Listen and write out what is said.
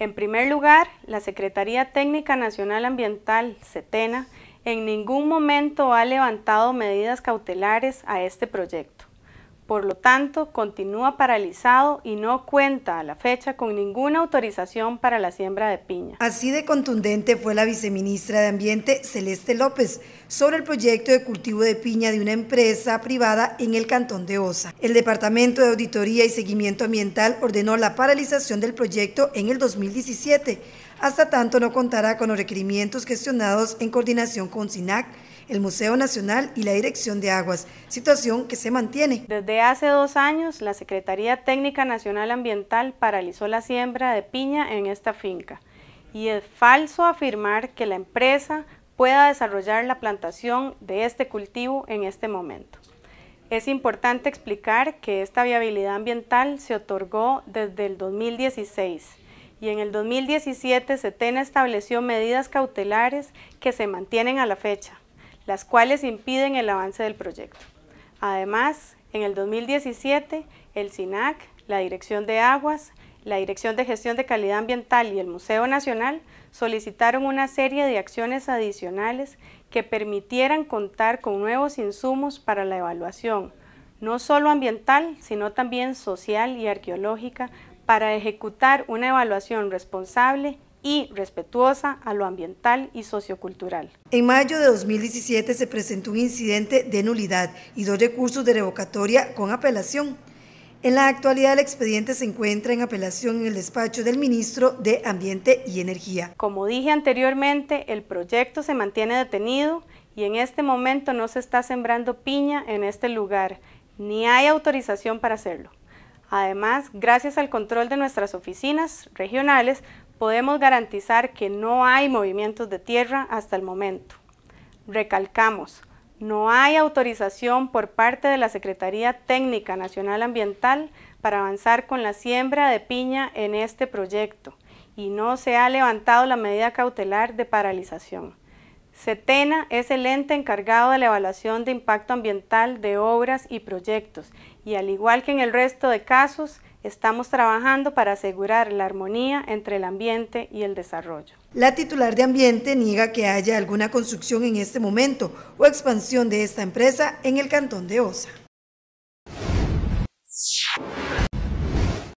En primer lugar, la Secretaría Técnica Nacional Ambiental, CETENA, en ningún momento ha levantado medidas cautelares a este proyecto. Por lo tanto, continúa paralizado y no cuenta a la fecha con ninguna autorización para la siembra de piña. Así de contundente fue la viceministra de Ambiente, Celeste López, sobre el proyecto de cultivo de piña de una empresa privada en el cantón de Osa. El Departamento de Auditoría y Seguimiento Ambiental ordenó la paralización del proyecto en el 2017, hasta tanto no contará con los requerimientos gestionados en coordinación con SINAC el Museo Nacional y la Dirección de Aguas, situación que se mantiene. Desde hace dos años, la Secretaría Técnica Nacional Ambiental paralizó la siembra de piña en esta finca y es falso afirmar que la empresa pueda desarrollar la plantación de este cultivo en este momento. Es importante explicar que esta viabilidad ambiental se otorgó desde el 2016 y en el 2017 CETENA estableció medidas cautelares que se mantienen a la fecha las cuales impiden el avance del proyecto. Además, en el 2017, el SINAC, la Dirección de Aguas, la Dirección de Gestión de Calidad Ambiental y el Museo Nacional solicitaron una serie de acciones adicionales que permitieran contar con nuevos insumos para la evaluación, no solo ambiental, sino también social y arqueológica, para ejecutar una evaluación responsable y respetuosa a lo ambiental y sociocultural. En mayo de 2017 se presentó un incidente de nulidad y dos recursos de revocatoria con apelación. En la actualidad el expediente se encuentra en apelación en el despacho del ministro de Ambiente y Energía. Como dije anteriormente, el proyecto se mantiene detenido y en este momento no se está sembrando piña en este lugar, ni hay autorización para hacerlo. Además, gracias al control de nuestras oficinas regionales, podemos garantizar que no hay movimientos de tierra hasta el momento. Recalcamos, no hay autorización por parte de la Secretaría Técnica Nacional Ambiental para avanzar con la siembra de piña en este proyecto y no se ha levantado la medida cautelar de paralización. CETENA es el ente encargado de la evaluación de impacto ambiental de obras y proyectos y al igual que en el resto de casos, estamos trabajando para asegurar la armonía entre el ambiente y el desarrollo. La titular de Ambiente niega que haya alguna construcción en este momento o expansión de esta empresa en el cantón de Osa.